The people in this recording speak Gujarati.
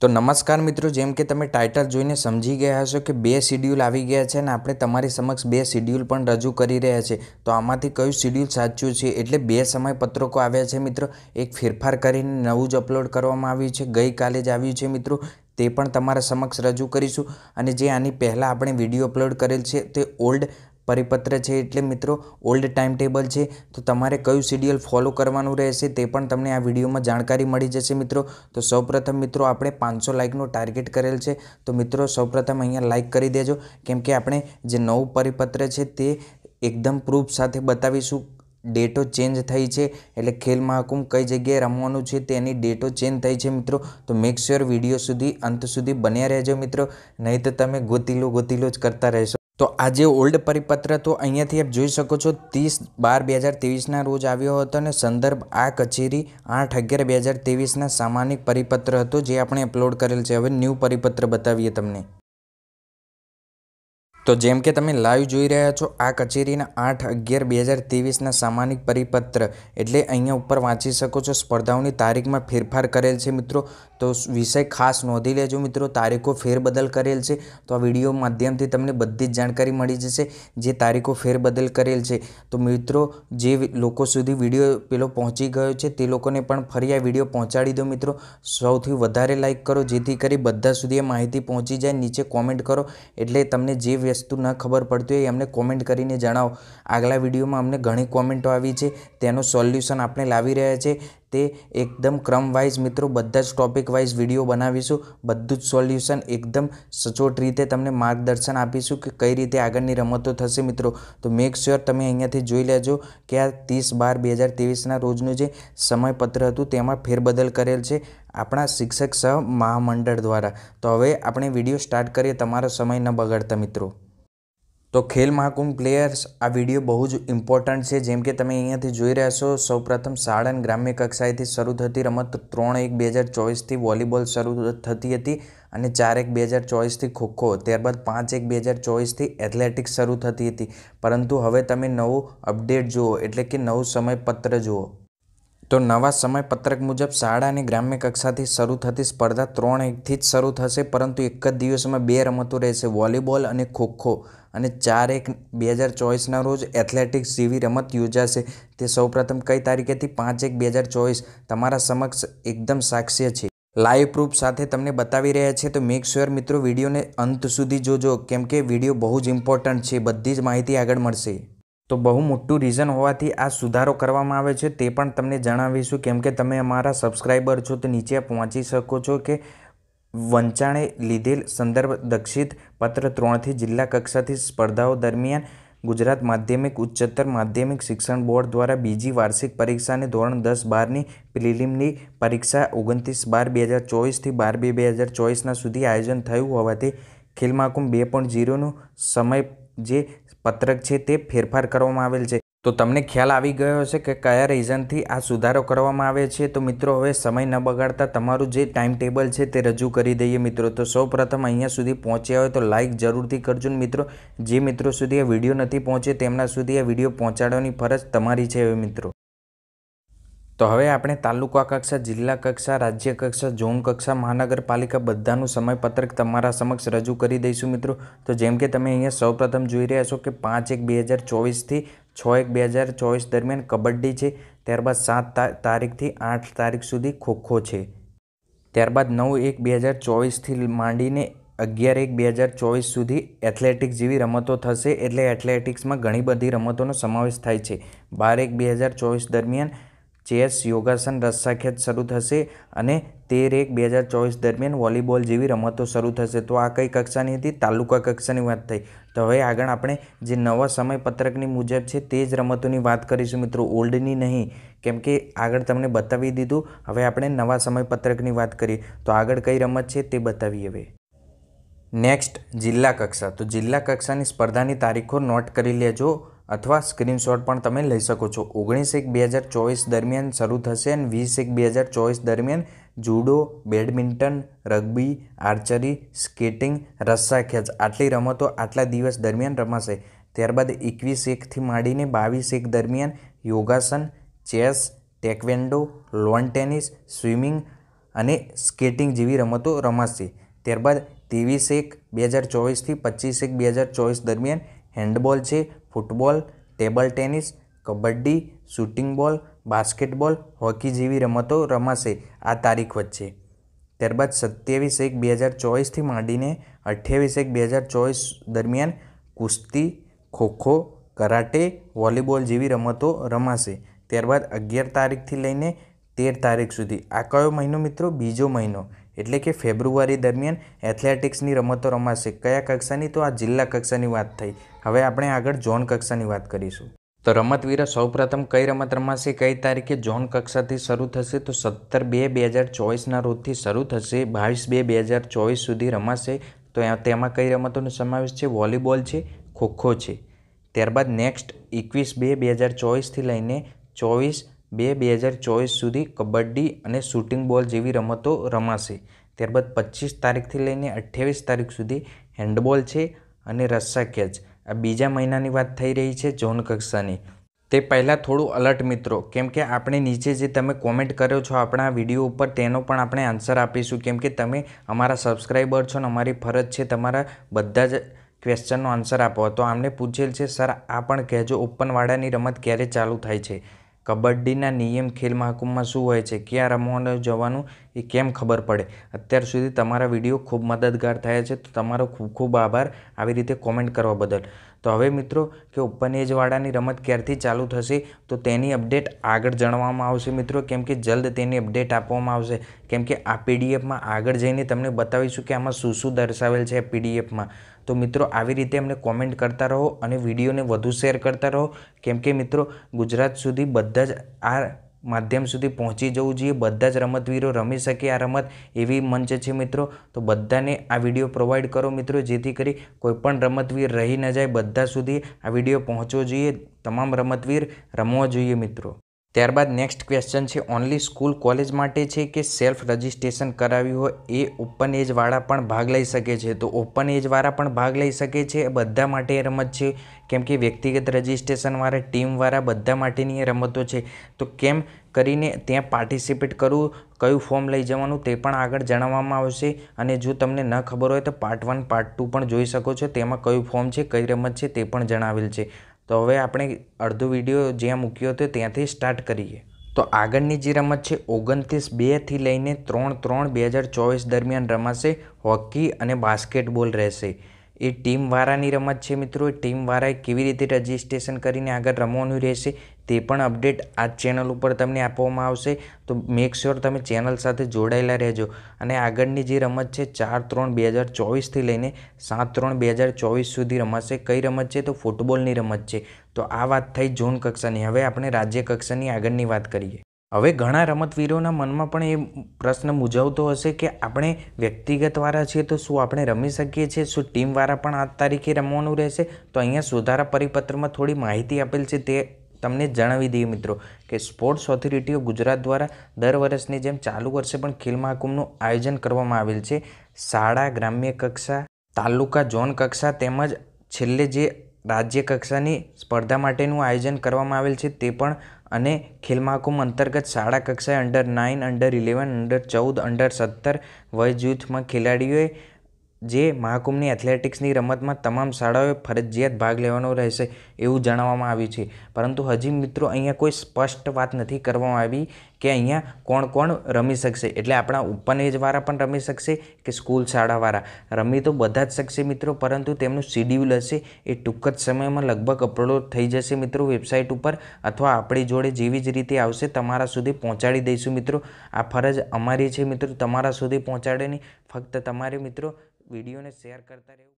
તો નમસ્કાર મિત્રો જેમ કે તમે ટાઇટલ જોઈને સમજી ગયા હશો કે બે શિડ્યુલ આવી ગયા છે અને આપણે તમારી સમક્ષ બે શિડ્યુલ પણ રજૂ કરી રહ્યા છે તો આમાંથી કયું શિડ્યુલ સાચું છે એટલે બે સમયપત્રકો આવ્યા છે મિત્રો એક ફેરફાર કરીને નવું જ અપલોડ કરવામાં આવ્યું છે ગઈકાલે જ આવ્યું છે મિત્રો તે પણ તમારા સમક્ષ રજૂ કરીશું અને જે આની પહેલાં આપણે વિડીયો અપલોડ કરેલ છે તે ઓલ્ડ પરિપત્ર છે એટલે મિત્રો ઓલ્ડ ટાઈમ ટેબલ છે તો તમારે કયું સિડિયલ ફોલો કરવાનું રહેશે તે પણ તમને આ વિડીયોમાં જાણકારી મળી જશે મિત્રો તો સૌપ્રથમ મિત્રો આપણે પાંચસો લાઇકનું ટાર્ગેટ કરેલ છે તો મિત્રો સૌપ્રથમ અહીંયા લાઇક કરી દેજો કેમકે આપણે જે નવું પરિપત્ર છે તે એકદમ પ્રૂફ સાથે બતાવીશું ડેટો ચેન્જ થઈ છે એટલે ખેલ મહાકુંભ કઈ જગ્યાએ રમવાનું છે તેની ડેટો ચેન્જ થઈ છે મિત્રો તો મેક શ્યોર વિડીયો સુધી અંત સુધી બન્યા રહેજો મિત્રો નહીં તો તમે ગોતીલો ગોતીલો જ કરતા રહેશો તો આજે ઓલ્ડ પરિપત્ર તો અહીંયાથી આપ જોઈ શકો છો ત્રીસ બાર બે હજાર ત્રેવીસના રોજ આવ્યો હતો અને સંદર્ભ આ કચેરી આઠ અગિયાર બે હજાર ત્રેવીસના સામાનિક પરિપત્ર હતો જે આપણે અપલોડ કરેલ છે હવે ન્યૂ પરિપત્ર બતાવીએ તમને તો જેમ કે તમે લાઈવ જોઈ રહ્યા છો આ કચેરીના આઠ અગિયાર બે હજાર ત્રેવીસના સામાનિક પરિપત્ર એટલે અહીંયા ઉપર વાંચી શકો છો સ્પર્ધાઓની તારીખમાં ફેરફાર કરેલ છે મિત્રો તો વિષય ખાસ નોંધી લેજો મિત્રો તારીખો ફેરબદલ કરેલ છે તો આ વિડીયો માધ્યમથી તમને બધી જ જાણકારી મળી જશે જે તારીખો ફેરબદલ કરેલ છે તો મિત્રો જે લોકો સુધી વિડીયો પેલો પહોંચી ગયો છે તે લોકોને પણ ફરી આ વિડીયો પહોંચાડી દો મિત્રો સૌથી વધારે લાઇક કરો જેથી કરી બધા સુધી માહિતી પહોંચી જાય નીચે કોમેન્ટ કરો એટલે તમને જે વસ્તુ ન ખબર પડતી હોય અમને કોમેન્ટ કરીને જણાવો આગલા વિડીયોમાં અમને ઘણી કોમેન્ટો આવી છે તેનું સોલ્યુશન આપણે લાવી રહ્યા છે તે એકદમ ક્રમ વાઇઝ મિત્રો બધા જ ટોપિક વાઇઝ વિડીયો બનાવીશું બધું જ સોલ્યુશન એકદમ સચોટ રીતે તમને માર્ગદર્શન આપીશું કે કઈ રીતે આગળની રમતો થશે મિત્રો તો મેક શ્યોર તમે અહીંયાથી જોઈ લેજો કે આ ત્રીસ બાર બે હજાર ત્રેવીસના રોજનું જે સમયપત્ર હતું તેમાં ફેરબદલ કરેલ છે આપણા શિક્ષક સહ મહામંડળ દ્વારા તો હવે આપણે વિડીયો સ્ટાર્ટ કરીએ તમારો સમય ન બગાડતા મિત્રો તો ખેલ મહાકુંભ પ્લેયર્સ આ વિડીયો બહુ જ ઇમ્પોર્ટન્ટ છે જેમ કે તમે અહીંયાથી જોઈ રહ્યા છો સૌપ્રથમ સાળંદ ગ્રામ્ય કક્ષાએથી શરૂ થતી રમત ત્રણ એક બે હજાર ચોવીસથી વોલીબોલ શરૂ થતી હતી અને ચાર એક બે હજાર ચોવીસથી ખોખો ત્યારબાદ પાંચ એક બે હજાર ચોવીસથી એથ્લેટિક્સ શરૂ થતી હતી પરંતુ હવે તમે નવું અપડેટ જુઓ એટલે કે નવું સમયપત્ર જુઓ તો નવા સમયપત્રક મુજબ શાળા અને ગ્રામ્ય કક્ષાથી શરૂ થતી સ્પર્ધા ત્રણ એકથી જ શરૂ થશે પરંતુ એક જ દિવસમાં બે રમતો રહેશે વોલીબોલ અને ખોખો અને ચાર એક બે હજાર ચોવીસના રોજ એથ્લેટિક્સ જેવી રમત યોજાશે તે સૌપ્રથમ કઈ તારીખેથી પાંચ એક બે હજાર ચોવીસ તમારા સમક્ષ એકદમ સાક્ષ્ય છે લાઈવ પ્રૂફ સાથે તમને બતાવી રહ્યા છે તો મેક શ્યોર મિત્રો વિડીયોને અંત સુધી જોજો કેમ કે વિડીયો બહુ જ ઇમ્પોર્ટન્ટ છે બધી જ માહિતી આગળ મળશે તો બહુ મોટું રીઝન હોવાથી આ સુધારો કરવામાં આવે છે તે પણ તમને જણાવીશું કેમ કે તમે અમારા સબસ્ક્રાઈબર છો તો નીચે પહોંચી શકો છો કે વંચાણે લીધેલ સંદર્ભ દક્ષિત પત્ર ત્રણથી જિલ્લા કક્ષાથી સ્પર્ધાઓ દરમિયાન ગુજરાત માધ્યમિક ઉચ્ચતર માધ્યમિક શિક્ષણ બોર્ડ દ્વારા બીજી વાર્ષિક પરીક્ષાને ધોરણ દસ બારની પ્રિલિમની પરીક્ષા ઓગણત્રીસ બાર બે હજાર ચોવીસથી બાર બે બે હજાર ચોવીસના સુધી આયોજન થયું હોવાથી ખેલ મહાકુંભ બે પોઈન્ટ ઝીરોનું સમય જે પત્રક છે તે ફેરફાર કરવામાં આવેલ છે તો તમને ખ્યાલ આવી ગયો હશે કે કયા રીઝનથી આ સુધારો કરવામાં આવે છે તો મિત્રો હવે સમય ન બગાડતા તમારું જે ટાઈમ ટેબલ છે તે રજૂ કરી દઈએ મિત્રો તો સૌપ્રથમ અહીંયા સુધી પહોંચ્યા હોય તો લાઇક જરૂરથી કરજો મિત્રો જે મિત્રો સુધી આ વિડીયો નથી પહોંચે તેમના સુધી આ વિડીયો પહોંચાડવાની ફરજ તમારી છે હવે મિત્રો તો હવે આપણે તાલુકા કક્ષા જિલ્લા કક્ષા રાજ્ય કક્ષા ઝોન કક્ષા મહાનગરપાલિકા બધાનું સમયપત્રક તમારા સમક્ષ રજૂ કરી દઈશું મિત્રો તો જેમ કે તમે અહીંયા સૌપ્રથમ જોઈ રહ્યા છો કે પાંચ એક બે હજાર ચોવીસથી છ એક બે હજાર ચોવીસ દરમિયાન કબડ્ડી છે ત્યારબાદ સાત તારીખથી આઠ તારીખ સુધી ખોખો છે ત્યારબાદ નવ એક બે હજાર ચોવીસથી માંડીને અગિયાર એક બે હજાર ચોવીસ સુધી એથ્લેટિક્સ જેવી રમતો થશે એટલે એથ્લેટિક્સમાં ઘણી બધી રમતોનો સમાવેશ થાય છે બાર એક બે હજાર ચોવીસ દરમિયાન ચેસ યોગાસન રસ્સાખેદ શરૂ થશે અને તેર એક બે હજાર ચોવીસ દરમિયાન વોલીબોલ જેવી રમતો શરૂ થશે તો આ કઈ કક્ષાની હતી તાલુકા કક્ષાની વાત થઈ તો હવે આગળ આપણે જે નવા સમયપત્રકની મુજબ છે તે જ રમતોની વાત કરીશું મિત્રો ઓલ્ડની નહીં કેમ કે આગળ તમને બતાવી દીધું હવે આપણે નવા સમયપત્રકની વાત કરીએ તો આગળ કઈ રમત છે તે બતાવીએ હવે નેક્સ્ટ જિલ્લા કક્ષા તો જિલ્લા કક્ષાની સ્પર્ધાની તારીખો નોટ કરી લેજો અથવા સ્ક્રીનશોટ પણ તમે લઈ શકો છો ઓગણીસ એક બે હજાર ચોવીસ દરમિયાન શરૂ થશે અને વીસ એક બે હજાર ચોવીસ દરમિયાન judo badminton rugby archery skating રસ્સાખેંચ આટલી રમતો આટલા દિવસ દરમિયાન રમાશે ત્યારબાદ એકવીસ એકથી માંડીને બાવીસ એક દરમિયાન યોગાસન chess taekwondo lawn tennis swimming અને સ્કેટિંગ જેવી રમતો રમાશે ત્યારબાદ ત્રેવીસ એક બે હજાર ચોવીસથી પચીસ એક બે હજાર ચોવીસ દરમિયાન હેન્ડબોલ છે football table tennis kabaddi shooting ball basketball hockey જેવી રમતો રમાશે આ તારીખ વચ્ચે ત્યારબાદ સત્યાવીસ એક બે હજાર ચોવીસથી માંડીને અઠ્યાવીસ એક બે હજાર ચોવીસ દરમિયાન કુસ્તી ખોખો કરાટે વોલીબોલ જેવી રમતો રમાશે ત્યારબાદ અગિયાર તારીખથી લઈને તેર તારીખ સુધી આ કયો મહિનો મિત્રો બીજો મહિનો એટલે કે ફેબ્રુઆરી દરમિયાન એથ્લેટિક્સની રમતો રમાશે કયા કક્ષાની તો આ જિલ્લા કક્ષાની વાત થઈ હવે આપણે આગળ ઝોન કક્ષાની વાત કરીશું તો રમતવીરો સૌપ્રથમ કઈ રમત રમાશે કઈ તારીખે ઝોન કક્ષાથી શરૂ થશે તો સત્તર બે બે હજાર ચોવીસના રોજથી શરૂ થશે બાવીસ બે બે હજાર ચોવીસ સુધી રમાશે તો તેમાં કઈ રમતોનો સમાવેશ છે વોલીબોલ છે ખોખો છે ત્યારબાદ નેક્સ્ટ એકવીસ બે બે હજાર ચોવીસથી લઈને ચોવીસ બે બે હજાર ચોવીસ સુધી કબડ્ડી અને શૂટિંગ બોલ જેવી રમતો રમાશે ત્યારબાદ પચીસ તારીખથી લઈને અઠ્યાવીસ તારીખ સુધી હેન્ડબોલ છે અને રસ્સા કેચ આ બીજા મહિનાની વાત થઈ રહી છે જોન કક્ષાની તે પહેલાં થોડું અલર્ટ મિત્રો કેમ કે આપણે નીચે જે તમે કોમેન્ટ કર્યો છો આપણા વિડીયો ઉપર તેનો પણ આપણે આન્સર આપીશું કેમ કે તમે અમારા સબસ્ક્રાઈબર છો ને અમારી ફરજ છે તમારા બધા જ ક્વેશ્ચનનો આન્સર આપો તો આમને પૂછેલ છે સર આ પણ કહેજો ઓપનવાળાની રમત ક્યારે ચાલુ થાય છે કબડ્ડીના નિયમ ખેલ મહાકુંભમાં શું હોય છે ક્યાં રમવાનું જવાનું એ કેમ ખબર પડે અત્યાર સુધી તમારા વિડીયો ખૂબ મદદગાર થયા છે તો તમારો ખૂબ ખૂબ આભાર આવી રીતે કોમેન્ટ કરવા બદલ તો હવે મિત્રો કે ઓપન એજવાળાની રમત ક્યારથી ચાલુ થશે તો તેની અપડેટ આગળ જણાવવામાં આવશે મિત્રો કેમ કે જલ્દ તેની અપડેટ આપવામાં આવશે કેમ કે આ પીડીએફમાં આગળ જઈને તમને બતાવીશું કે આમાં શું શું દર્શાવેલ છે પીડીએફમાં તો મિત્રો આવી રીતે અમને કોમેન્ટ કરતા રહો અને વિડીયોને વધુ શેર કરતા રહો કેમ કે મિત્રો ગુજરાત સુધી બધા જ આ માધ્યમ સુધી પહોંચી જવું જોઈએ બધા જ રમતવીરો રમી શકે આ રમત એવી મંચ છે મિત્રો તો બધાને આ વિડીયો પ્રોવાઈડ કરો મિત્રો જેથી કરી કોઈપણ રમતવીર રહી ન જાય બધા સુધી આ વિડીયો પહોંચવો જોઈએ તમામ રમતવીર રમવો જોઈએ મિત્રો ત્યારબાદ નેક્સ્ટ ક્વેશ્ચન છે ઓનલી સ્કૂલ કોલેજ માટે છે કે સેલ્ફ રજિસ્ટ્રેશન કરાવ્યું હોય એ ઓપન એજવાળા પણ ભાગ લઈ શકે છે તો ઓપન એજવાળા પણ ભાગ લઈ શકે છે બધા માટે રમત છે કેમ કે વ્યક્તિગત રજિસ્ટ્રેશનવાળા ટીમવાળા બધા માટેની એ રમતો છે તો કેમ કરીને ત્યાં પાર્ટિસિપેટ કરવું કયું ફોર્મ લઈ જવાનું તે પણ આગળ જણાવવામાં આવશે અને જો તમને ન ખબર હોય તો પાર્ટ વન પાર્ટ ટુ પણ જોઈ શકો છો તેમાં કયું ફોર્મ છે કઈ રમત છે તે પણ જણાવેલ છે તો હવે આપણે અડધો વિડીયો જ્યાં મૂક્યો હતો ત્યાંથી સ્ટાર્ટ કરીએ તો આગળની જે રમત છે ઓગણત્રીસ બેથી લઈને ત્રણ ત્રણ બે હજાર ચોવીસ દરમિયાન રમાશે હોકી અને બાસ્કેટબોલ રહેશે એ ટીમવાળાની રમત છે મિત્રો ટીમવાળાએ કેવી રીતે રજિસ્ટ્રેશન કરીને આગળ રમવાનું રહેશે તે પણ અપડેટ આ ચેનલ ઉપર તમને આપવામાં આવશે તો મેક શ્યોર તમે ચેનલ સાથે જોડાયેલા રહેજો અને આગળની જે રમત છે ચાર ત્રણ બે હજાર ચોવીસથી લઈને સાત ત્રણ બે હજાર ચોવીસ સુધી રમાશે કઈ રમત છે તો ફૂટબોલની રમત છે તો આ વાત થઈ ઝોન કક્ષાની હવે આપણે રાજ્ય કક્ષાની આગળની વાત કરીએ હવે ઘણા રમતવીરોના મનમાં પણ એ પ્રશ્ન મૂંઝવતો હશે કે આપણે વ્યક્તિગતવાળા છીએ તો શું આપણે રમી શકીએ છીએ શું ટીમવાળા પણ આ તારીખે રમવાનું રહેશે તો અહીંયા સુધારા પરિપત્રમાં થોડી માહિતી આપેલ છે તે તમને જણાવી દઈએ મિત્રો કે સ્પોર્ટ્સ ઓથોરિટીઓ ગુજરાત દ્વારા દર વર્ષની જેમ ચાલુ વર્ષે પણ ખેલ મહાકુંભનું આયોજન કરવામાં આવેલ છે શાળા ગ્રામ્ય કક્ષા તાલુકા ઝોન કક્ષા તેમજ છેલ્લે જે રાજ્ય કક્ષાની સ્પર્ધા માટેનું આયોજન કરવામાં આવેલ છે તે પણ અને ખેલ મહાકુંભ અંતર્ગત શાળા કક્ષાએ under nine under eleven under ચૌદ અંડર સત્તર વય જૂથમાં ખેલાડીઓએ જે મહાકુંભની એથ્લેટિક્સની રમતમાં તમામ શાળાઓએ ફરજિયાત ભાગ લેવાનો રહેશે એવું જણાવવામાં આવ્યું છે પરંતુ હજી મિત્રો અહીંયા કોઈ સ્પષ્ટ વાત નથી કરવામાં આવી કે અહીંયા કોણ કોણ રમી શકશે એટલે આપણા ઓપન એજવાળા પણ રમી શકશે કે સ્કૂલ શાળાવાળા રમી તો બધા જ શકશે મિત્રો પરંતુ તેમનું શિડ્યુલ હશે એ ટૂંક જ સમયમાં લગભગ અપલોડ થઈ જશે મિત્રો વેબસાઇટ ઉપર અથવા આપણી જોડે જેવી જ રીતે આવશે તમારા સુધી પહોંચાડી દઈશું મિત્રો આ ફરજ અમારી છે મિત્રો તમારા સુધી પહોંચાડે નહીં ફક્ત તમારે મિત્રો વિડીયોને શેર કરતા રહેવું